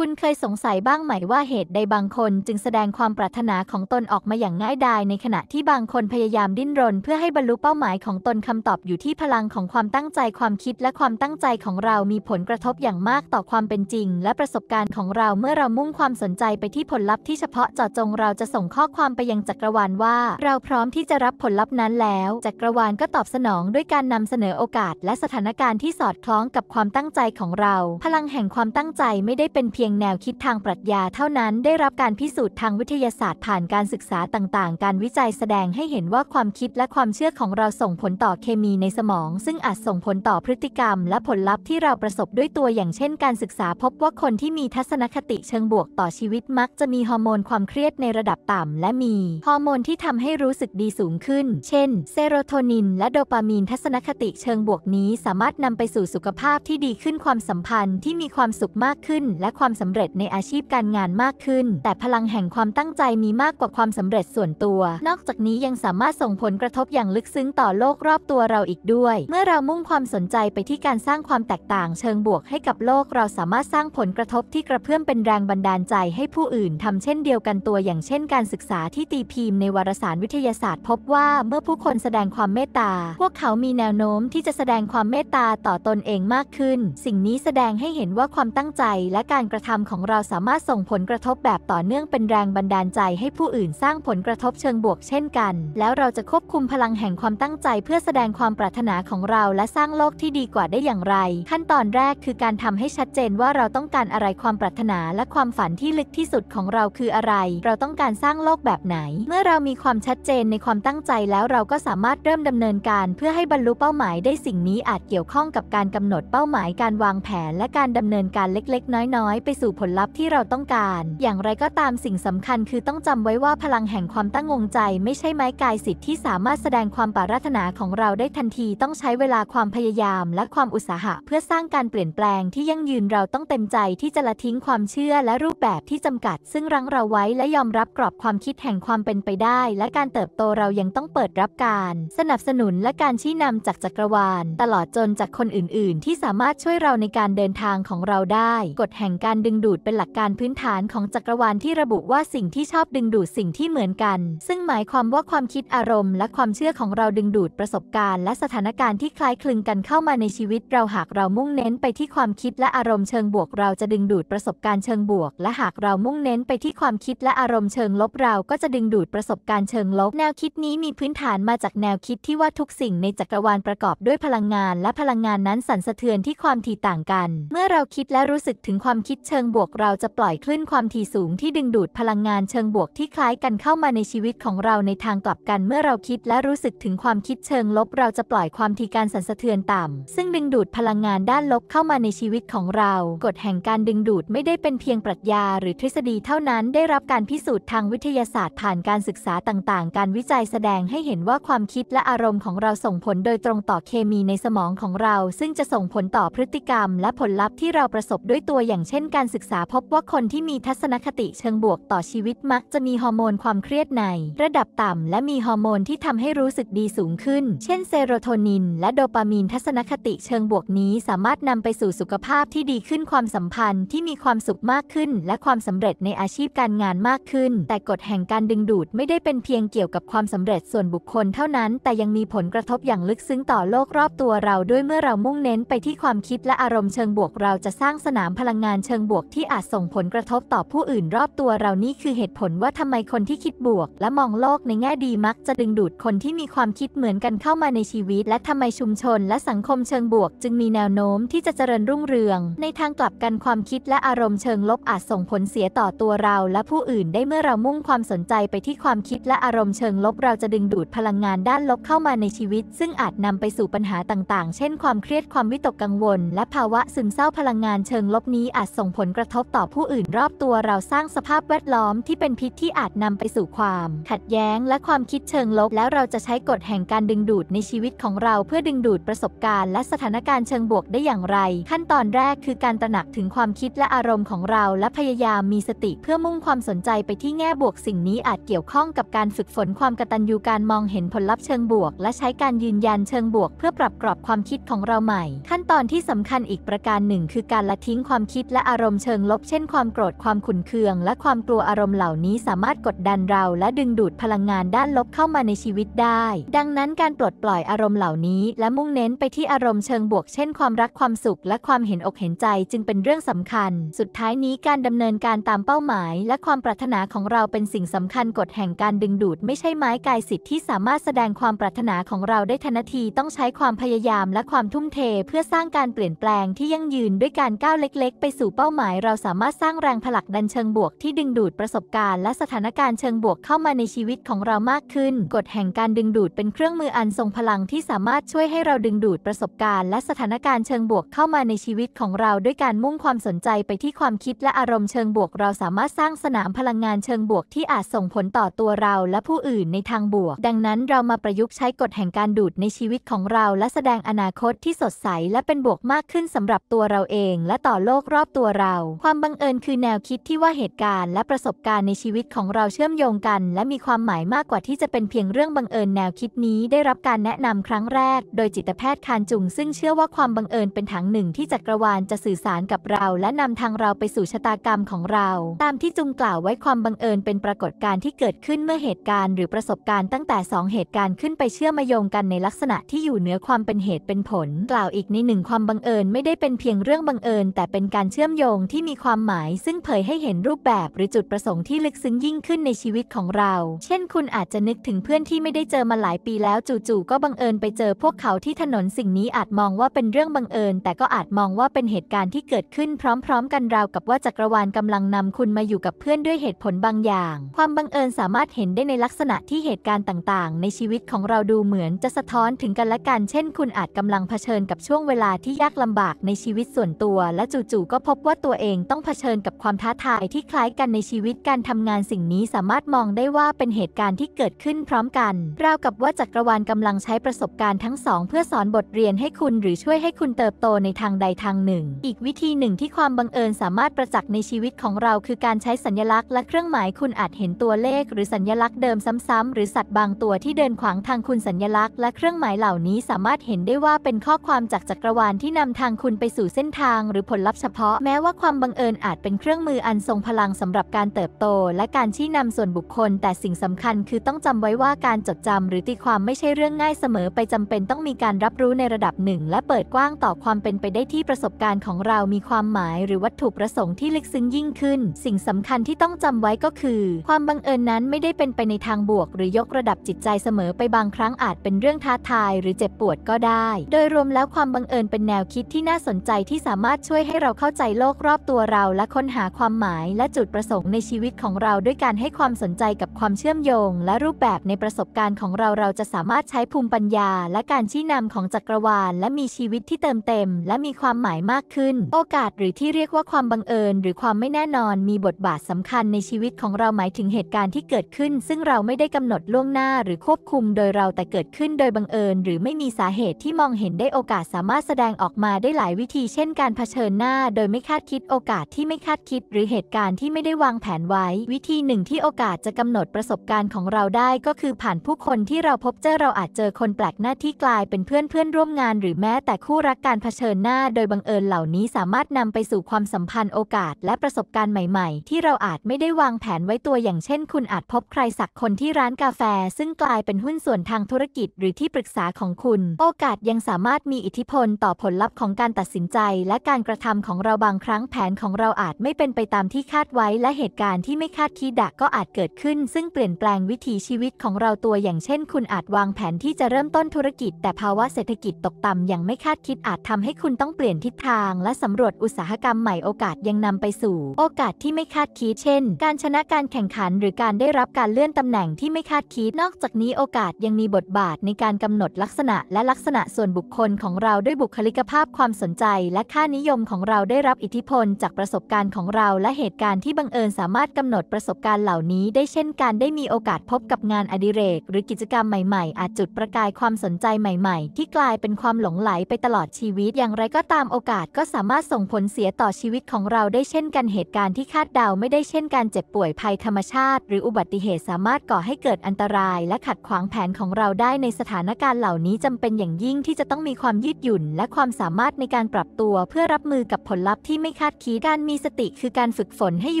คุณเคยสงสัยบ้าง ไหมว่าเหตุใดบางคน จึงแสดงความปรารถนาของตนออกมาอย่างง่ายดายในขณะที่บางคนพยายามดิ้นรน เพื่อให้บรรลุเป้าหมายของตนคำตอบอยู่ที่พลังของความตั้งใจความคิดและความตั้งใจของเรามีผลกระทบอย่างมากต่อความเป็นจริง และประสบการณ์ของเราเมื่อเรามุ่งความสนใจไปที่ผลลัพธ์ที่เฉพาะเจาะจงเราจะส่งข้อความไปยังจักรวาลว่า เราพร้อมที่จะรับผลลัพธ์นั้นแล้วจักรวาลก็ตอบสนองด้วยการนำเสนอโอกาส และสถานการณ์ที่สอดคล้องกับความตั้งใจของเรา พลังแห่งความตั้งใจไม่ได้เป็นเพียงยงแนวคิดทางปรัชญาเท่านั้นได้รับการพิสูจน์ทางวิทยาศาสตร์ผ่านการศึกษาต่าง ๆ การวิจัยแสดงให้เห็นว่าความคิดและความเชื่อของเราส่งผลต่อเคมีในสมอง ซึ่งอาจส่งผลต่อพฤติกรรมและผลลัพธ์ที่เราประสบด้วยตัวอย่างเช่น การศึกษาพบว่าคนที่มีทัศนคติเชิงบวกต่อชีวิตมักจะมีฮอร์โมนความเครียดในระดับต่ำและมีฮอร์โมนที่ทำให้รู้สึกดีสูงขึ้น เช่นเซโรโทนิน และโดปามีนทัศนคติเชิงบวกนี้สามารถนำไปสู่สุขภาพที่ดีขึ้นความสัมพันธ์ที่มีความสุขมากขึ้น และความสำเร็จในอาชีพการงานมากขึ้น แต่พลังแห่งความตั้งใจมีมากกว่าความสำเร็จส่วนตัว นอกจากนี้ยังสามารถส่งผลกระทบอย่างลึกซึ้งต่อโลกรอบตัวเราอีกด้วย เมื่อเรามุ่งความสนใจไปที่การสร้างความแตกต่าง เชิงบวกให้กับโลกเราสามารถสร้างผลกระทบที่กระเพื่อมเป็นแรงบันดาลใจให้ผู้อื่นทำเช่นเดียวกันตัวอย่างเช่น การศึกษาที่ตีพิมพ์ในวารสารวิทยาศาสตร์ พบว่าเมื่อผู้คนแสดงความเมตตาพวกเขามีแนวโน้มที่จะแสดงความเมตตาต่อตนเองมากขึ้น สิ่งนี้แสดงให้เห็นว่าความตั้งใจและการกระทำของเราสามารถส่งผลกระทบแบบต่อเนื่องเป็นแรงบันดาลใจ ให้ผู้อื่นสร้างผลกระทบเชิงบวก เช่นกัน แล้วเราจะควบคุมพลังแห่งความตั้งใจ เพื่อแสดงความปรารถนาของเรา และสร้างโลกที่ดีกว่าได้อย่างไร ขั้นตอนแรกคือการทำให้ชัดเจนว่าเราต้องการอะไรความปรารถนาและความฝันที่ลึกที่สุดของเราคืออะไร เราต้องการสร้างโลกแบบไหน เมื่อเรามีความชัดเจนในความตั้งใจแล้วเราก็สามารถเริ่มดำเนินการ เพื่อให้บรรลุเป้าหมายได้สิ่งนี้อาจเกี่ยวข้องกับการกำหนดเป้าหมายการวางแผนและการดำเนินการเล็ก ๆน้อยๆไปสู่ผลลัพธ์ที่เราต้องการ อย่างไรก็ตามสิ่งสำคัญ คือต้องจำไว้ว่าพลังแห่งความตั้งงงใจไม่ใช่ไม้กายสิทธิ์ที่สามารถแสดงความปรารถนาของเราได้ทันทีต้องใช้เวลาความพยายามและความอุตสาหะเพื่อสร้างการเปลี่ยนแปลงที่ยั่งยืนเราต้องเต็มใจที่จะละทิ้งความเชื่อและรูปแบบที่จำกัด ซึ่งรั้งเราไว้และยอมรับกรอบความคิดแห่งความเป็นไปได้ และการเติบโตเรายังต้องเปิดรับการ สนับสนุนและการชี้นำจากจักรวาล ตลอดจนจากคนอื่นๆ ที่สามารถช่วยเราในการเดินทางของเราได้ กฎแห่งการดึงดูดเป็นหลักการพื้นฐานของจักรวาลที่ระบุว่าสิ่งที่ชอบดึงดูดสิ่งที่เหมือนกัน ซึ่งหมายความว่าความคิดอารมณ์และความเชื่อของเราดึงดูดประสบการณ์และสถานการณ์ที่คล้ายคลึงกันเข้ามาในชีวิต เราหากเรามุ่งเน้นไปที่ความคิดและอารมณ์เชิงบวกเราจะดึงดูดประสบการณ์เชิงบวก และหากเรามุ่งเน้นไปที่ความคิดและอารมณ์เชิงลบ เราก็จะดึงดูดประสบการณ์เชิงลบแนวคิดนี้มีพื้นฐานมาจากแนวคิดที่ว่าทุกสิ่งในจักรวาลประกอบด้วยพลังงาน และพลังงานนั้นสั่นสะเทือนที่ความถี่ต่างกัน เมื่อเราคิดและรู้สึกถึงความคิดเชชิงบวกเราจะปล่อยคลื่นความถี่สูงที่ดึงดูดพลังงานเชิงบวกที่คล้ายกันเข้ามาในชีวิตของเราในทางกลับกันเมื่อเราคิดและรู้สึกถึงความคิดเชิงลบ เราจะปล่อยความถี่การสั่นสะเทือนต่ำซึ่งดึงดูดพลังงานด้านลบเข้ามาในชีวิตของเรากฎแห่งการดึงดูดไม่ได้เป็นเพียงปรัชญา หรือทฤษฎีเท่านั้นได้รับการพิสูจน์ทางวิทยาศาสตร์ ผ่านการศึกษาต่างๆ การวิจัยแสดงให้เห็นว่าความคิดและอารมณ์ของเราส่งผลโดยตรงต่อเคมีในสมองของเรา ซึ่งจะส่งผลต่อพฤติกรรม และผลลัพธ์ที่เราประสบด้วยตัวอย่างเช่นการการศึกษา พบว่าคนที่มีทัศนคติเชิงบวกต่อชีวิตมักจะมีฮอร์โมนความเครียดใน ระดับต่ำและมีฮอร์โมนที่ทำให้รู้สึกดีสูงขึ้น เช่น เซโรโทนิน และโดปามีนทัศนคติเชิงบวกนี้สามารถนำไปสู่สุขภาพที่ดีขึ้นความสัมพันธ์ที่มีความสุขมากขึ้น และความสำเร็จในอาชีพการงานมากขึ้น แต่กฎแห่งการดึงดูดไม่ได้เป็นเพียงเกี่ยวกับความสำเร็จส่วนบุคคลเท่านั้น แต่ยังมีผลกระทบอย่างลึกซึ้งต่อโลกรอบตัวเรา ด้วยเมื่อเรามุ่งเน้นไปที่ความคิดและอารมณ์เชิงบวกเราจะสร้างสนามพลังงานเชิงบวกที่อาจส่งผลกระทบต่อผู้อื่นรอบตัวเรานี่คือเหตุผลว่าทำไมคนที่คิดบวก และมองโลกในแง่ดีมัก จะดึงดูดคนที่มีความคิดเหมือนกันเข้ามาในชีวิต และทำไมชุมชน และสังคมเชิงบวกจึงมีแนวโน้มที่จะเจริญรุ่งเรือง ในทางกลับกันความคิดและอารมณ์เชิงลบอาจส่งผลเสียต่อตัวเราและผู้อื่นได้เมื่อเรามุ่งความสนใจไปที่ความคิดและอารมณ์เชิงลบเราจะดึงดูดพลังงานด้านลบเข้ามาในชีวิต ซึ่งอาจนำไปสู่ปัญหาต่าง ๆ เช่นความเครียดความวิตกกังวล และภาวะซึมเศร้าพลังงานเชิงลบนี้อาจส่งผลกระทบต่อผู้อื่นรอบตัวเราสร้างสภาพแวดล้อมที่เป็นพิษที่อาจนำไปสู่ความ ขัดแย้งและความคิดเชิงลบแล้วเราจะใช้กฎแห่งการดึงดูดในชีวิตของเราเพื่อดึงดูดประสบการณ์และสถานการณ์เชิงบวกได้อย่างไร ขั้นตอนแรกคือการตระหนักถึงความคิดและอารมณ์ของเราและพยายามมีสติ เพื่อมุ่งความสนใจไปที่แง่บวกสิ่งนี้อาจเกี่ยวข้องกับการฝึกฝนความกตัญญูการมองเห็นผลลัพธ์เชิงบวก และใช้การยืนยันเชิงบวก เพื่อปรับกรอบความคิดของเราใหม่ ขั้นตอนที่สำคัญอีกประการหนึ่งคือการละทิ้งความคิดและอารมณ์ารมณ์เชิงลบเช่นความโกรธความขุนเคือง และความกลัวอารมณ์เหล่านี้สามารถกดดันเราและดึงดูดพลังงานด้านลบเข้ามาในชีวิตได้ ดังนั้นการปลดปล่อยอารมณ์เหล่านี้ และมุ่งเน้น ไปที่อารมณ์เชิงบวก เช่น ความรักความสุข และความเห็นอกเห็นใจจึงเป็นเรื่องสำคัญ สุดท้ายนี้การดำเนินการตามเป้าหมาย และความปรารถนาของเราเป็นสิ่งสำคัญกฎแห่งการดึงดูดไม่ใช่ไม้กายสิทธิ์ที่สามารถแสดงความปรารถนาของเราได้ทันทีต้องใช้ความพยายามและความทุ่มเท เพื่อสร้างการเปลี่ยนแปลงที่ยั่งยืนด้วยการก้าวเล็กๆ ไปสู่เป้าหมายเราสามารถสร้างแรงผลักดันเชิงบวกที่ดึงดูดประสบการณ์และสถานการณ์เชิงบวกเข้ามาในชีวิตของเรามากขึ้น กฎแห่งการดึงดูดเป็นเครื่องมืออันทรงพลังที่สามารถช่วยให้เราดึงดูดประสบการณ์ และสถานการณ์เชิงบวกเข้ามาในชีวิตของเรา ด้วยการมุ่งความสนใจไปที่ความคิดและอารมณ์เชิงบวก เราสามารถสร้างสนามพลังงานเชิงบวกที่อาจส่งผลต่อตัวเราและผู้อื่นในทางบวก ดังนั้นเรามาประยุกต์ใช้กฎแห่งการดูดในชีวิตของเรา และแสดงอนาคตที่สดใสและเป็นบวกมากขึ้นสำหรับตัวเราเอง และต่อโลกรอบตัวเราราความบังเอิญ คือแนวคิดที่ว่าเหตุการณ์และประสบการณ์ในชีวิตของเราเชื่อมโยงกัน และมีความหมายมากกว่าที่จะเป็นเพียงเรื่องบังเอิญ แนวคิดนี้ได้รับการแนะนำครั้งแรก โดยจิตแพทย์คานจุง ซึ่งเชื่อว่าความบังเอิญเป็นถังหนึ่งที่จักรวาลจะสื่อสารกับเรา และนำทางเราไปสู่ชะตากรรมของเรา ตามที่จุงกล่าวไว้ความบังเอิญเป็นปรากฏการณ์ที่เกิดขึ้นเมื่อเหตุการณ์หรือประสบการณ์ตั้งแต่ 2 เหตุการณ์ขึ้นไปเชื่อมโยงกันในลักษณะที่อยู่เหนือความเป็นเหตุเป็นผล กล่าวอีกในหนึ่ง ความบังเอิญ ไม่ได้เป็นเพียงเรื่องบังเอิญ แต่เป็นการเชื่อมโยงงค์ที่มีความหมาย ซึ่งเผยให้เห็นรูปแบบหรือจุดประสงค์ที่ลึกซึ้งยิ่งขึ้นในชีวิตของเรา เช่น คุณอาจจะนึกถึงเพื่อนที่ไม่ได้เจอมาหลายปีแล้วจู่ๆก็บังเอิญไปเจอพวกเขาที่ถนนสิ่งนี้อาจมองว่าเป็นเรื่องบังเอิญ แต่ก็อาจมองว่าเป็นเหตุการณ์ที่เกิดขึ้นพร้อม ๆ กันราวกับว่าจักรวาลกำลังนำคุณมาอยู่กับเพื่อนด้วยเหตุผลบางอย่าง ความบังเอิญสามารถเห็นได้ในลักษณะที่เหตุการณ์ต่างๆ ในชีวิตของเราดูเหมือน จะสะท้อนถึงกันและกันเช่น คุณอาจกำลังเผชิญกับช่วงเวลาที่ยากลำบากในชีวิตส่วนตัวและจู่ๆก็พบว่าตัวเองต้องเผชิญกับความท้าทายที่คล้ายกันในชีวิตการทำงานสิ่งนี้สามารถมองได้ว่าเป็นเหตุการณ์ที่เกิดขึ้นพร้อมกันราว กับว่าจักรวาลกำลังใช้ประสบการณ์ทั้งสอง เพื่อสอนบทเรียนให้คุณหรือช่วยให้คุณเติบโตในทางใดทางหนึ่งอีกวิธีหนึ่งที่ความบังเอิญสามารถประจักษ์ในชีวิตของเรา คือการใช้สัญลักษณ์ และเครื่องหมายคุณอาจเห็นตัวเลข หรือสัญลักษณ์เดิมซ้ำๆหรือสัตว์บางตัวที่เดินขวางทางคุณสัญลักษณ์และเครื่องหมายเหล่านี้สามารถเห็นได้ว่าเป็นข้อความจากจักรวาลที่นำทางคุณไปสู่เส้นทาง หรือผลลัพธ์เฉพาะแม้ว่าความบังเอิญอาจเป็นเครื่องมืออันทรงพลังสำหรับการเติบโต และการชี้นำส่วนบุคคล แต่สิ่งสำคัญคือต้องจำไว้ว่าการจดจำหรือตีความไม่ใช่เรื่องง่ายเสมอ ไปจำเป็นต้องมีการรับรู้ในระดับหนึ่ง และเปิดกว้างต่อความเป็นไปได้ที่ประสบการณ์ของเรามีความหมายหรือวัตถุประสงค์ที่ลึกซึ้งยิ่งขึ้น สิ่งสำคัญที่ต้องจำไว้ก็คือ ความบังเอิญนั้นไม่ได้เป็นไปในทางบวก หรือยกระดับจิตใจเสมอ ไปบางครั้งอาจเป็นเรื่องท้าทายหรือเจ็บปวดก็ได้ โดยรวมแล้วความบังเอิญเป็นแนวคิดที่น่าสนใจที่สามารถช่วยให้เราเข้าใจโลกรอบๆตัวเราและค้นหาความหมาย และจุดประสงค์ในชีวิตของเรา ด้วยการให้ความสนใจกับความเชื่อมโยง และรูปแบบในประสบการณ์ของเราเราจะสามารถใช้ภูมิปัญญา และการชี้นำของจักรวาล และมีชีวิตที่เติมเต็ม และมีความหมายมากขึ้น โอกาสหรือที่เรียกว่าความบังเอิญ หรือความไม่แน่นอน มีบทบาทสำคัญในชีวิตของเราหมายถึงเหตุการณ์ที่เกิดขึ้น ซึ่งเราไม่ได้กำหนดล่วงหน้าหรือควบคุมโดยเราแต่เกิดขึ้นโดยบังเอิญ หรือไม่มีสาเหตุที่มองเห็นได้โอกาสสามารถแสดงออกมาได้หลายวิธี เช่น การเผชิญหน้า โดยไม่คาดคิดโอกาสที่ไม่คาดคิด หรือเหตุการณ์ที่ไม่ได้วางแผนไว้ วิธีหนึ่งที่โอกาสจะกำหนดประสบการณ์ของเราได้ ก็คือผ่านผู้คนที่เราพบเจอเราอาจเจอคนแปลกหน้าที่กลายเป็นเพื่อนเพื่อนร่วมงาน หรือแม้แต่คู่รักการเผชิญหน้าโดยบังเอิญเหล่านี้สามารถนำไปสู่ความสัมพันธ์โอกาสและประสบการณ์ใหม่ๆ ที่เราอาจไม่ได้วางแผนไว้ตัวอย่างเช่น คุณอาจพบใครสักคนที่ร้านกาแฟ ซึ่งกลายเป็นหุ้นส่วนทางธุรกิจ หรือที่ปรึกษาของคุณ โอกาสยังสามารถมีอิทธิพลต่อผลลัพธ์ของการตัดสินใจ และการกระทำของเราบางครั้งั้งแผนของเราอาจไม่เป็นไปตามที่คาดไว้และเหตุการณ์ที่ไม่คาดคิดดัก็อาจเกิดขึ้นซึ่งเปลี่ยนแปลงวิถีชีวิตของเราตัวอย่างเช่น คุณอาจวางแผนที่จะเริ่มต้นธุรกิจ แต่ภาวะเศรษฐกิจตกต่ำอย่างไม่คาดคิดอาจทำให้คุณต้องเปลี่ยนทิศทาง และสำรวจอุตสาหกรรมใหม่โอกาสยังนำไปสู่ โอกาสที่ไม่คาดคิดเช่น การชนะการแข่งขันหรือการได้รับการเลื่อนตำแหน่งที่ไม่คาดคิดนอกจากนี้ โอกาสยังมีบทบาทในการกำหนดลักษณะ และลักษณะส่วนบุคคลของเราด้วยบุคลิกภาพความสนใจ และค่านิยมของเราได้รับอิทธิพลจากประสบการณ์ของเราและเหตุการณ์ที่บังเอิญสามารถกำหนดประสบการณ์เหล่านี้ ได้เช่น การได้มีโอกาสพบกับงานอดิเรก หรือกิจกรรมใหม่ๆ อาจจุดประกายความสนใจใหม่ ๆ ที่กลายเป็นความหลงไหลไปตลอดชีวิต อย่างไรก็ตามโอกาสก็สามารถส่งผลเสียต่อชีวิตของเรา ได้เช่นกันเหตุการณ์ที่คาดเดาไม่ได้เช่นการเจ็บป่วยภัยธรรมชาติ หรืออุบัติเหตุสามารถก่อให้เกิดอันตราย และขัดขวางแผนของเราได้ในสถานการณ์เหล่านี้จำเป็นอย่างยิ่งที่จะต้องมีความยืดหยุ่น และความสามารถในการปรับตัวเพื่อรับมือกับผลลัพธ์ที่ไม่คาดคิดการมีสติคือการฝึกฝนให้อ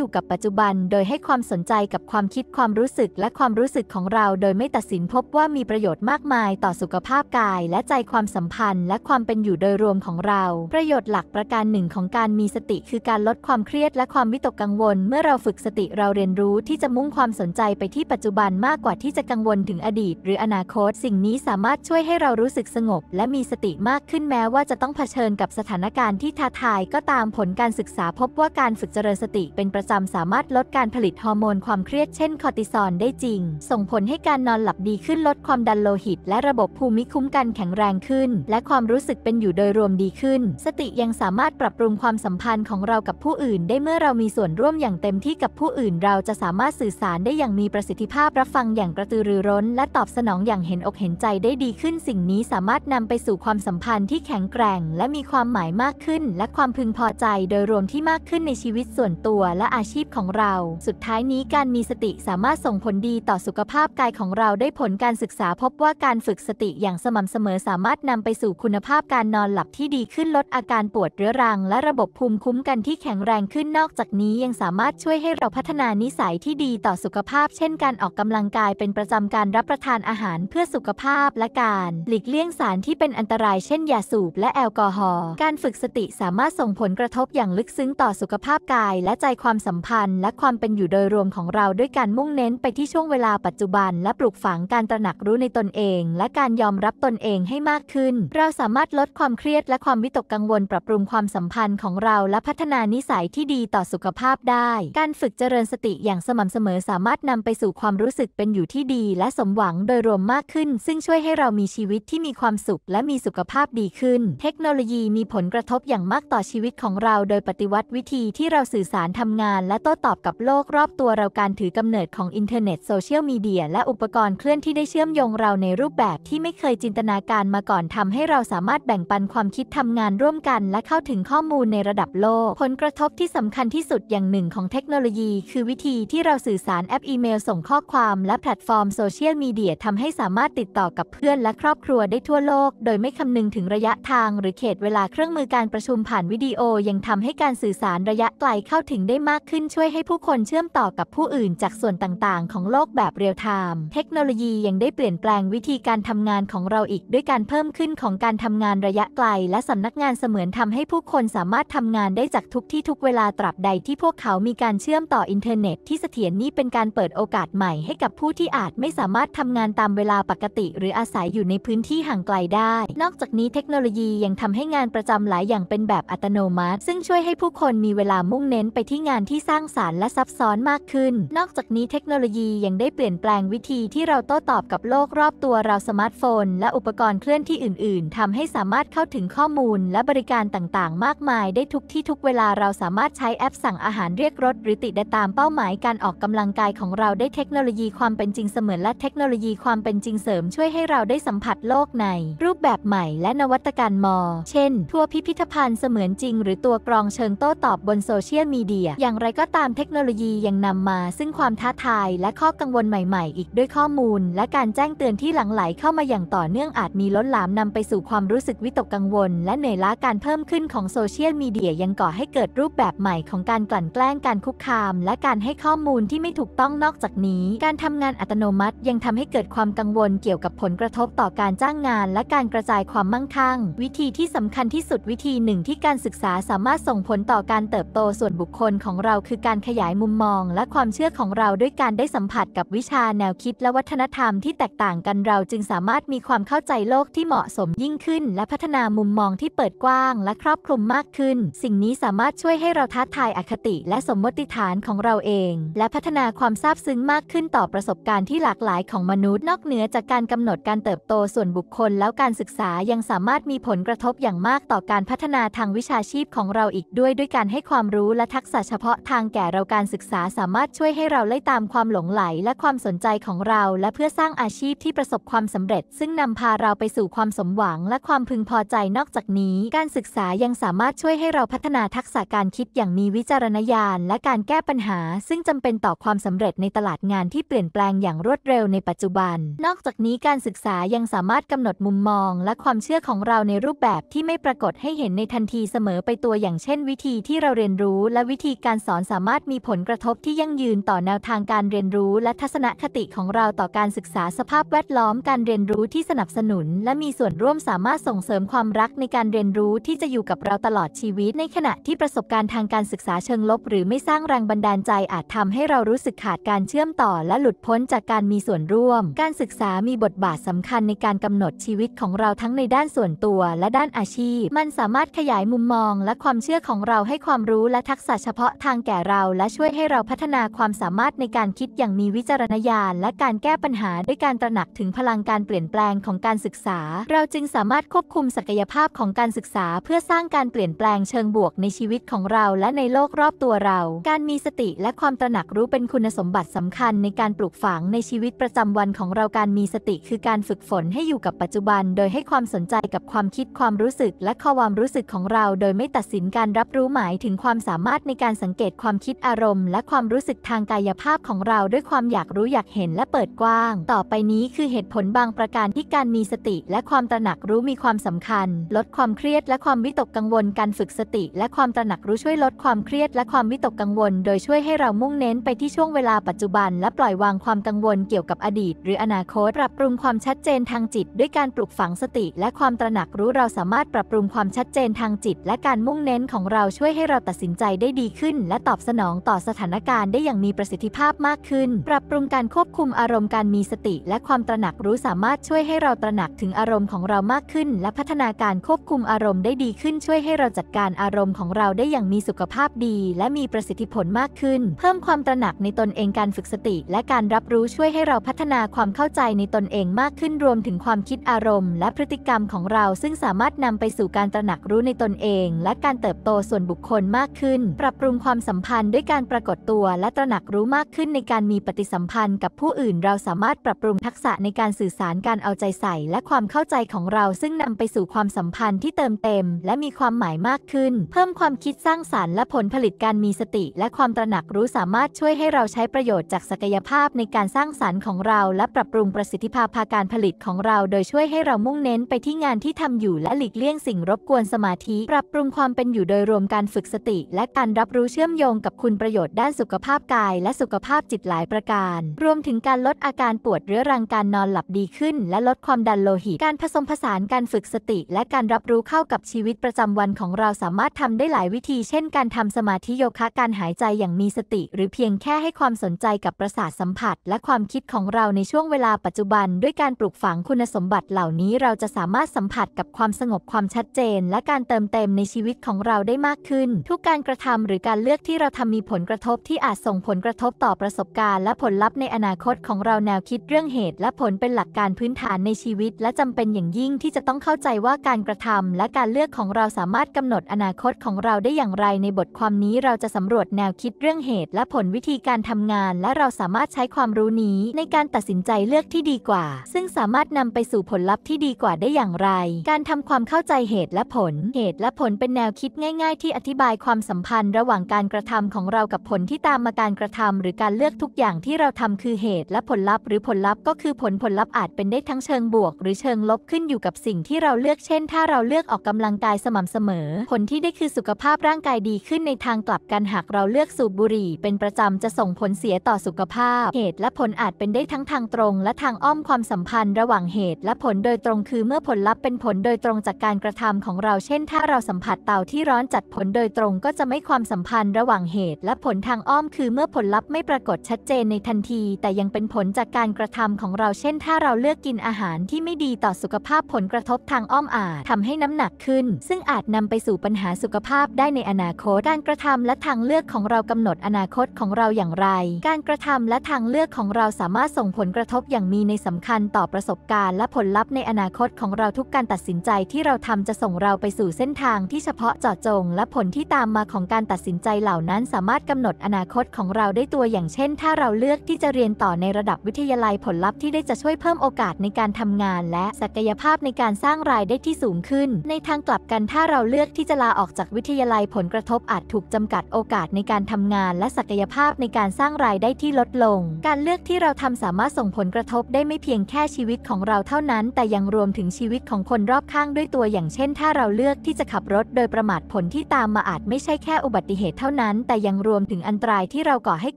ยู่กับปัจจุบันโดยให้ความสนใจกับความคิดความรู้สึกและความรู้สึกของเราโดยไม่ตัดสินพบว่ามีประโยชน์มากมายต่อสุขภาพกายและใจความสัมพันธ์และความเป็นอยู่โดยรวมของเราประโยชน์หลักประการหนึ่งของการมีสติคือการลดความเครียดและความวิตกกังวลเมื่อเราฝึกสติเราเรียนรู้ที่จะมุ่งความสนใจไปที่ปัจจุบันมากกว่าที่จะกังวลถึงอดีตหรืออนาคตสิ่งนี้สามารถช่วยให้เรารู้สึกสงบและมีสติมากขึ้นแม้ว่าจะต้องเผชิญกับสถานการณ์ที่ท้าทายก็ตามผลการการศึกษาพบว่าการฝึกเจริญสติเป็นประจำสามารถลดการผลิตฮอร์โมนความเครียดเช่นคอร์ติซอลได้จริง ส่งผลให้การนอนหลับดีขึ้นลดความดันโลหิตและระบบภูมิคุ้มกันแข็งแรงขึ้น และความรู้สึกเป็นอยู่โดยรวมดีขึ้น สติยังสามารถปรับปรุงความสัมพันธ์ของเรากับผู้อื่นได้เมื่อเรามีส่วนร่วมอย่างเต็มที่กับผู้อื่น เราจะสามารถสื่อสารได้อย่างมีประสิทธิภาพรับฟังอย่างกระตือรือร้น และตอบสนองอย่างเห็นอกเห็นใจได้ดีขึ้น สิ่งนี้สามารถนำไปสู่ความสัมพันธ์ที่แข็งแกร่งและมีความหมายมากขึ้น และความพึงพอใจโดดยรวมที่มากขึ้นในชีวิตส่วนตัวและอาชีพของเรา สุดท้ายนี้การมีสติสามารถส่งผลดีต่อสุขภาพกายของเราได้ผลการศึกษาพบว่าการฝึกสติอย่างสม่ำเสมอสามารถนำไปสู่คุณภาพการนอนหลับที่ดีขึ้นลดอาการปวดเรื้อรังและระบบภูมิคุ้มกันที่แข็งแรงขึ้นนอกจากนี้ ยังสามารถช่วยให้เราพัฒนานิสัยที่ดีต่อสุขภาพ เช่น การออกกำลังกาย เป็นประจำการรับประทานอาหารเพื่อสุขภาพและการหลีกเลี่ยงสารที่เป็นอันตรายเช่นยาสูบและแอลกอฮอล์ การฝึกสติสามารถส่งผลกระทบอย่างางลึกซึ้งต่อสุขภาพกาย และใจความสัมพันธ์ และความเป็นอยู่โดยรวมของเรา ด้วยการมุ่งเน้นไปที่ ช่วงเวลาปัจจุบัน และปลูกฝังการตระหนักรู้ในตนเอง และการยอมรับตนเองให้มากขึ้น เราสามารถลดความเครียด และความวิตกกังวลปรับปรุงความสัมพันธ์ของเรา และพัฒนานิสัยที่ดีต่อสุขภาพได้ การฝึกเจริญสติอย่างสม่ำเสมอสามารถนำไปสู่ความรู้สึกเป็นอยู่ที่ดี และสมหวังโดยรวมมากขึ้น ซึ่งช่วยให้เรามีชีวิตที่มีความสุข และมีสุขภาพดีขึ้น เทคโนโลยีมีผลกระทบอย่างมากต่อชีวิตของเราโดยยปฏิวัติวิธีที่เราสื่อสารทำงานและโต้ตอบกับโลก รอบตัวเราการถือกำเนิดของอินเทอร์เน็ตโซเชียลมีเดียและอุปกรณ์เคลื่อนที่ได้เชื่อมโยงเราในรูปแบบที่ไม่เคยจินตนาการมาก่อนทำให้เราสามารถแบ่งปันความคิดทำงานร่วมกัน และเข้าถึงข้อมูลในระดับโลก ผลกระทบที่สำคัญที่สุดอย่างหนึ่งของเทคโนโลยี คือวิธีที่เราสื่อสารแอปอีเมล ส่งข้อความ และแพลตฟอร์มโซเชียลมีเดียทำให้สามารถติดต่อกับเพื่อนและครอบครัวได้ทั่วโลก โดยไม่คำนึงถึงระยะทางหรือเขตเวลาเครื่องมือการประชุมผ่านวิดีโอยังทำำให้การสื่อสารระยะไกลเข้าถึงได้มากขึ้นช่วยให้ผู้คนเชื่อมต่อกับผู้อื่น จากส่วนต่าง ๆ ของโลกแบบเรียลไทม์เทคโนโลยียังได้เปลี่ยนแปลงวิธีการทำงานของเราอีก ด้วยการเพิ่มขึ้นของการทำงานระยะไกล และสำนักงานเสมือนทำให้ผู้คนสามารถทำงานได้จากทุกที่ทุกเวลาตราบใดที่พวกเขามีการเชื่อมต่ออินเทอร์เน็ต ที่เสถียรนี้เป็นการเปิดโอกาสใหม่ให้กับผู้ที่อาจไม่สามารถทำงานตามเวลาปกติ หรืออาศัยอยู่ในพื้นที่ห่างไกลได้ นอกจากนี้ เทคโนโลยียังทำให้งานประจำหลายอย่างเป็นแบบอัตโนมัติซึ่งช่วยให้ผู้คนมีเวลามุ่งเน้นไปที่งานที่สร้างสารรค์และซับซ้อนมากขึ้น นอกจากนี้เทคโนโลยียังได้เปลี่ยนแปลงวิธีที่เราโต้อตอบกับโลกรอบตัวเราสมาร์ทโฟนและอุปกรณ์เคลื่อนที่อื่น ๆ ทำให้สามารถเข้าถึงข้อมูล และบริการต่าง ๆ มากมายได้ทุกที่ทุกเวลาเราสามารถใช้แอปสั่งอาหารเรียกรถ หรือติดตามเป้าหมายการออกกำลังกายของเราได้เทคโนโลยีความเป็นจริงเสมือนและเทคโนโลยีความเป็นจริงเสริม ช่วยให้เราได้สัมผัสโลกใน รูปแบบใหม่และนวัตกรรมมอ เช่น ทัวร์พิพิธภัณฑ์เสมือนจริงหรือตัวกรองเชิงโต้ตอบบนโซเชียลมีเดียอย่างไรก็ตามเทคโนโลยียังนำมา ซึ่งความท้าทายและข้อกังวลใหม่ๆ อีกด้วยข้อมูล และการแจ้งเตือนที่หลั่งไหลเข้ามาอย่างต่อเนื่องอาจ มีล้นหลามนำไปสู่ความรู้สึกวิตกกังวล และเหนื่อยล้าการเพิ่มขึ้นของโซเชียลมีเดียยังก่อให้เกิดรูปแบบใหม่ ของการกลั่นแกล้งการคุกคาม และการให้ข้อมูลที่ไม่ถูกต้องนอกจากนี้ การทำงานอัตโนมัติยังทำให้เกิดความกังวลเกี่ยวกับผลกระทบต่อการจ้างงาน และการกระจายความมั่งคั่งวิธีที่สำคัญที่สุดวิธีหนึ่งที่การศึกษาสามารถส่งผลต่อการเติบโตส่วนบุคคลของเราคือการขยายมุมมอง และความเชื่อของเราด้วยการได้สัมผัสกับวิชาแนวคิด และวัฒนธรรมที่แตกต่างกันเราจึงสามารถมีความเข้าใจโลกที่เหมาะสมยิ่งขึ้น และพัฒนามุมมองที่เปิดกว้าง และครอบคลุมมากขึ้น สิ่งนี้สามารถช่วยให้เราท้าทายอคติ และสมมติฐานของเราเองและพัฒนาความซาบซึ้งมากขึ้นต่อประสบการณ์ที่หลากหลาย ของมนุษย์ นอกเหนือจากการกำหนดการเติบโตส่วนบุคคลแล้วการศึกษายังสามารถมีผลกระทบอย่างมากต่อการพัฒนาทางวิชาชีพของเราอีกด้วยด้วยการให้ความรู้และทักษะเฉพาะทางแก่เราการศึกษาสามารถช่วยให้เราไล่ตามความหลงไหล และความสนใจของเรา และเพื่อสร้างอาชีพที่ประสบความสำเร็จ ซึ่งนำพาเราไปสู่ความสมหวัง และความพึงพอใจนอกจากนี้ การศึกษายังสามารถช่วยให้เราพัฒนาทักษะการคิดอย่างมีวิจารณญาณและการแก้ปัญหา ซึ่งจำเป็นต่อความสำเร็จในตลาดงานที่เปลี่ยนแปลงอย่างรวดเร็วในปัจจุบัน นอกจากนี้การศึกษายังสามารถกำหนดมุมมอง และความเชื่อของเราในรูปแบบที่ไม่ปรากฏให้เห็นในทันทีเสมอไปตัวอย่างช่นวิธีที่เราเรียนรู้ และวิธีการสอนสามารถมีผลกระทบที่ยั่งยืนต่อแนวทางการเรียนรู้ และทัศนคติของเราต่อการศึกษาสภาพแวดล้อมการเรียนรู้ที่สนับสนุน และมีส่วนร่วมสามารถส่งเสริมความรักในการเรียนรู้ที่จะอยู่กับเราตลอดชีวิต ในขณะที่ประสบการณ์ทางการศึกษาเชิงลบ หรือไม่สร้างแรงบันดาลใจอาจทำให้เรารู้สึกขาดการเชื่อมต่อและหลุดพ้นจากการมีส่วนร่วม การศึกษามีบทบาทสำคัญในการกำหนดชีวิตของเราทั้งในด้านส่วนตัว และด้านอาชีพ มันสามารถขยายมุมมอง และความเชื่อืือของเราให้ความรู้และทักษะเฉพาะทางแก่เราและช่วยให้เราพัฒนาความสามารถในการคิดอย่างมีวิจารณญาณและการแก้ปัญหาด้วยการตระหนักถึงพลังการเปลี่ยนแปลงของการศึกษา เราจึงสามารถควบคุมศักยภาพของการศึกษาเพื่อสร้างการเปลี่ยนแปลงเชิงบวกในชีวิตของเราและในโลกรอบตัวเรา การมีสติและความตระหนักรู้เป็นคุณสมบัติสำคัญในการปลูกฝังในชีวิตประจำวันของเราการมีสติคือการฝึกฝนให้อยู่กับปัจจุบันโดยให้ความสนใจกับความคิดความรู้สึกและข้อความรู้สึกของเราโดยไม่ตัดสินการการรับรู้หมายถึงความสามารถในการสังเกตความคิดอารมณ์ และความรู้สึกทางกายภาพของเรา ด้วยความอยากรู้อยากเห็นและเปิดกว้าง ต่อไปนี้คือเหตุผลบางประการที่การมีสติ และความตระหนักรู้มีความสำคัญ ลดความเครียด และความวิตกกังวลการฝึกสติ และความตระหนักรู้ช่วยลดความเครียด และความวิตกกังวลโดยช่วยให้เรามุ่งเน้น ไปที่ช่วงเวลาปัจจุบัน และปล่อยวางความกังวลเกี่ยวกับอดีต หรืออนาคตปรับปรุงความชัดเจนทางจิต ด้วยการปลูกฝังสติ และความตระหนักรู้เราสามารถปรับปรุงความชัดเจนทางจิต และการมุ่งเน้นของเราช่วยให้เราตัดสินใจได้ดีขึ้น และตอบสนองต่อสถานการณ์ได้อย่างมีประสิทธิภาพมากขึ้นปรับปรุงการควบคุมอารมณ์การมีสติ และความตระหนักรู้สามารถช่วยให้เราตระหนักถึงอารมณ์ของเรามากขึ้น และพัฒนาการควบคุมอารมณ์ได้ดีขึ้นช่วยให้เราจัดการอารมณ์ของเราได้อย่างมีสุขภาพดี และมีประสิทธิผลมากขึ้น เพิ่มความตระหนักในตนเองการฝึกสติ และการรับรู้ช่วยให้เราพัฒนาความเข้าใจในตนเองมากขึ้น รวมถึงความคิดอารมณ์ และพฤติกรรมของเรา ซึ่งสามารถนำไปสู่การตระหนักรู้ในตนเอง และการเติบบโตส่วนบุคคลมากขึ้น ปรับปรุงความสัมพันธ์ด้วยการปรากฏตัว และตระหนักรู้มากขึ้นในการมีปฏิสัมพันธ์ กับผู้อื่นเราสามารถปรับปรุงทักษะในการสื่อสารการเอาใจใส่ และความเข้าใจของเรา ซึ่งนำไปสู่ความสัมพันธ์ที่เติมเต็ม และมีความหมายมากขึ้น เพิ่มความคิดสร้างสารรค์และผลผลิตการมีสติ และความตระหนักรู้สามารถช่วยให้เราใช้ประโยชน์จากศักยภาพ ในการสร้างสารรค์ของเรา และปรับปรุงประสิทธิภาพการผลิตของเรา โดยช่วยให้เรามุ่งเน้นไปที่งานที่ทำอยู่และหลีกเลี่ยงสิ่งรบกวนสมาธิ ปรับปรุงความเป็นอยู่โดยรวมการฝึกสติและการรับรู้เชื่อมโยงกับคุณประโยชน์ด้านสุขภาพกายและสุขภาพจิตหลายประการ รวมถึงการลดอาการปวดเรื้อรังการนอนหลับดีขึ้น และลดความดันโลหิตการผสมผสานการฝึกสติและการรับรู้เข้ากับชีวิตประจำวันของเราสามารถทำได้หลายวิธี เช่น การทำสมาธิโยคะการหายใจอย่างมีสติ หรือเพียงแค่ให้ความสนใจกับประสาทสัมผัสและความคิดของเราในช่วงเวลาปัจจุบัน ด้วยการปลูกฝังคุณสมบัติเหล่านี้เราจะสามารถสัมผัสกับความสงบความชัดเจน และการเติมเต็มในชีวิตของเราราได้มากขึ้น ทุกการกระทำหรือการเลือกที่เราทำมีผลกระทบที่อาจส่งผลกระทบต่อประสบการณ์และผลลัพธ์ในอนาคตของเราแนวคิดเรื่องเหตุ และผลเป็นหลักการพื้นฐานในชีวิต และจำเป็นอย่างยิ่งที่จะต้องเข้าใจว่าการกระทำ และการเลือกของเราสามารถกำหนดอนาคตของเราได้อย่างไร ในบทความนี้เราจะสำรวจแนวคิดเรื่องเหตุ และผลวิธีการทำงาน และเราสามารถใช้ความรู้นี้ ในการตัดสินใจเลือกที่ดีกว่า ซึ่งสามารถนำไปสู่ผลลัพธ์ที่ดีกว่าได้อย่างไร การทำความเข้าใจเหตุและผลเหตุ และผลเป็นแนวคิดงง่ายๆที่อธิบายความสัมพันธ์ ระหว่างการกระทำของเรากับผลที่ตามมาการกระทำหรือการเลือกทุกอย่างที่เราทำคือเหตุ และผลลัพธ์หรือผลลัพธ์ก็คือผลผลลัพธ์อาจเป็นได้ทั้งเชิงบวก หรือเชิงลบขึ้นอยู่กับสิ่งที่เราเลือกเช่น ถ้าเราเลือกออกกำลังกายสม่ำเสมอ ผลที่ได้คือสุขภาพร่างกายดีขึ้น ในทางกลับกันหากเราเลือกสูบบุหรี่ เป็นประจำจะส่งผลเสียต่อสุขภาพเหตุและผลอาจเป็นได้ทั้งทางตรง และทางอ้อมความสัมพันธ์ ระหว่างเหตุ และผลโดยตรงคือ เมื่อผลลัพธ์เป็นผลโดยตรงจากการกระทำของเราเช่น ถ้าเราสัมผัสเตาที่ร้อนจัดผลโดยตรงก็จะไม่ความสัมพันธ์ระหว่างเหตุและผลทางอ้อมคือเมื่อผลลัพธ์ไม่ปรากฏชัดเจนในทันที แต่ยังเป็นผลจากการกระทำของเรา เช่น ถ้าเราเลือกกินอาหารที่ไม่ดีต่อสุขภาพผลกระทบทางอ้อมอาจทำให้น้ำหนักขึ้น ซึ่งอาจนำไปสู่ปัญหาสุขภาพได้ในอนาคตการกระทำและทางเลือกของเรากำหนดอนาคตของเราอย่างไร การกระทำและทางเลือกของเราสามารถส่งผลกระทบอย่างมีในสำคัญต่อประสบการณ์ และผลลัพธ์ในอนาคตของเราทุกการตัดสินใจ ที่เราทำจะส่งเราไปสู่เส้นทางที่เฉพาะเจาะจงและผลที่ตามมาของการตัดสินใจเหล่านั้น สามารถกำหนดอนาคตของเราได้ตัวอย่างเช่น ถ้าเราเลือกที่จะเรียนต่อในระดับวิทยาลัยผลลัพธ์ที่ได้จะช่วยเพิ่มโอกาสในการทำงาน และศักยภาพในการสร้างรายได้ที่สูงขึ้น ในทางกลับกันถ้าเราเลือกที่จะลาออกจากวิทยาลัยผลกระทบอาจถูกจำกัดโอกาสในการทำงาน และศักยภาพในการสร้างรายได้ที่ลดลง การเลือกที่เราทำสามารถส่งผลกระทบได้ไม่เพียงแค่ชีวิตของเราเท่านั้น แต่ยังรวมถึงชีวิตของคนรอบข้างด้วยตัวอย่างเช่น ถ้าเราเลือกที่จะขับรถโดยประมาทผผลที่ตามมาอาจไม่ใช่แค่อุบัติเหตุเท่านั้น แต่ยังรวมถึงอันตรายที่เราก่อให้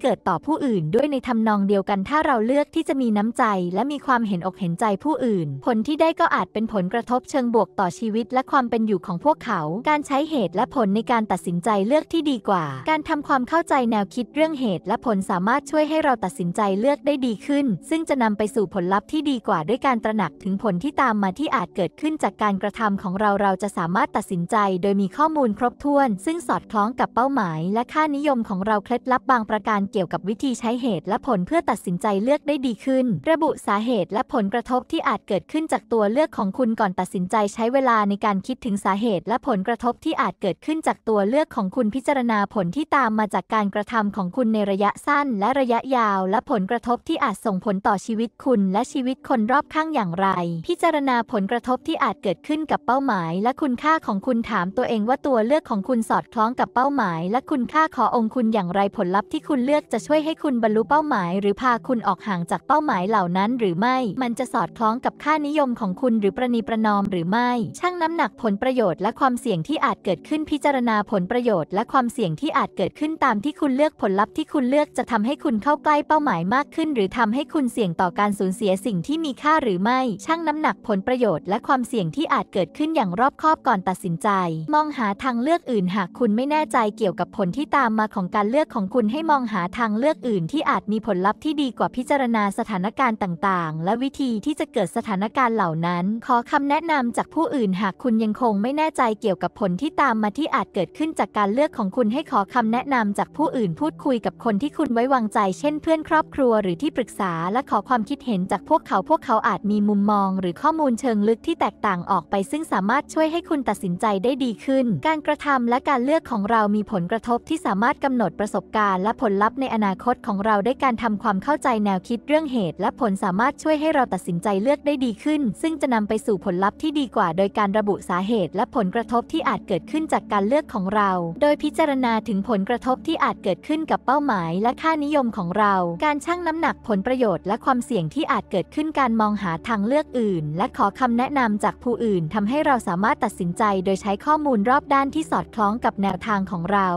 เกิดต่อผู้อื่น ด้วยในทำนองเดียวกัน ถ้าเราเลือกที่จะมีน้ำใจ และมีความเห็นอกเห็นใจผู้อื่น ผลที่ได้ก็อาจเป็นผลกระทบเชิงบวกต่อชีวิต และความเป็นอยู่ของพวกเขา การใช้เหตุและผลในการตัดสินใจเลือกที่ดีกว่า การทำความเข้าใจแนวคิดเรื่องเหตุ และผลสามารถช่วยให้เราตัดสินใจเลือกได้ดีขึ้น ซึ่งจะนำไปสู่ผลลัพธ์ที่ดีกว่า ด้วยการตระหนักถึงผลที่ตามมาที่อาจเกิดขึ้นจากการกระทำของเรา เราจะสามารถตัดสินใจโดยมีข้อมูลลครบถ้วน ซึ่งสอดคล้องกับเป้าหมาย และค่านิยมของเราเคล็ดลับบางประการเกี่ยวกับวิธีใช้เหตุ และผลเพื่อตัดสินใจเลือกได้ดีขึ้น ระบุสาเหตุและผลกระทบที่อาจเกิดขึ้นจากตัวเลือกของคุณก่อนตัดสินใจใช้เวลาในการคิดถึงสาเหตุ และผลกระทบที่อาจเกิดขึ้นจากตัวเลือกของคุณพิจารณาผลที่ตามมาจากการกระทำของคุณในระยะสั้นและระยะยาว และผลกระทบที่อาจส่งผลต่อชีวิตคุณและชีวิตคนรอบข้างอย่างไร พิจารณาผลกระทบที่อาจเกิดขึ้นกับเป้าหมาย และคุณค่าของคุณถามตัวเองว่าตัวตัวเลือกของคุณสอดคล้องกับเป้าหมายและคุณค่าขององค์คุณอย่างไรผลลัพธ์ที่คุณเลือกจะช่วยให้คุณบรรลุเป้าหมายหรือพาคุณออกห่างจากเป้าหมายเหล่านั้นหรือไม่ มันจะสอดคล้องกับค่านิยมของคุณหรือประนีประนอมหรือไม่ ช่างน้ำหนักผลประโยชน์และความเสี่ยงที่อาจเกิดขึ้นพิจารณาผลประโยชน์และความเสี่ยงที่อาจเกิดขึ้นตามที่คุณเลือกผลลัพธ์ที่คุณเลือกจะทำให้คุณเข้าใกล้เป้าหมายมากขึ้นหรือทำให้คุณเสี่ยงต่อการสูญเสียสิ่งที่มีค่าหรือไม่ ช่างน้ำหนักผลประโยชน์และความเสี่ยงที่อาจเกิดขึ้นอย่างรอบคอบก่อนตัดสินใจมองหาทางเลือกอื่นหากคุณไม่แน่ใจเกี่ยวกับผลที่ตามมาของการเลือกของคุณให้มองหาทางเลือกอื่นที่อาจมีผลลัพธ์ที่ดีกว่าพิจารณาสถานการณ์ต่างๆ และวิธีที่จะเกิดสถานการณ์เหล่านั้นขอคำแนะนำจากผู้อื่นหากคุณยังคงไม่แน่ใจเกี่ยวกับผลที่ตามมาที่อาจเกิดขึ้นจากการเลือกของคุณให้ขอคำแนะนำจากผู้อื่นพูดคุยกับคนที่คุณไว้วางใจเช่นเพื่อนครอบครัวหรือที่ปรึกษาและขอความคิดเห็นจากพวกเขาพวกเขาอาจมีมุมมองหรือข้อมูลเชิงลึกที่แตกต่างออกไปซึ่งสามารถช่วยให้คุณตัดสินใจได้ดีขึ้นการกระทำและการเลือกของเรามีผลกระทบที่สามารถกำหนดประสบการณ์และผลลัพธ์ในอนาคตของเราได้การทำความเข้าใจแนวคิดเรื่องเหตุและผลสามารถช่วยให้เราตัดสินใจเลือกได้ดีขึ้น ซึ่งจะนำไปสู่ผลลัพธ์ที่ดีกว่าโดยการระบุสาเหตุและผลกระทบที่อาจเกิดขึ้นจากการเลือกของเรา โดยพิจารณาถึงผลกระทบที่อาจเกิดขึ้นกับเป้าหมายและค่านิยมของเรา การชั่งน้ำหนักผลประโยชน์และความเสี่ยงที่อาจเกิดขึ้นการมองหาทางเลือกอื่นและขอคำแนะนำจากผู้อื่นทำให้เราสามารถตัดสินใจโดยใช้ข้อมูลรอบด้านานที่สอดคล้องกับแนวทางของเรา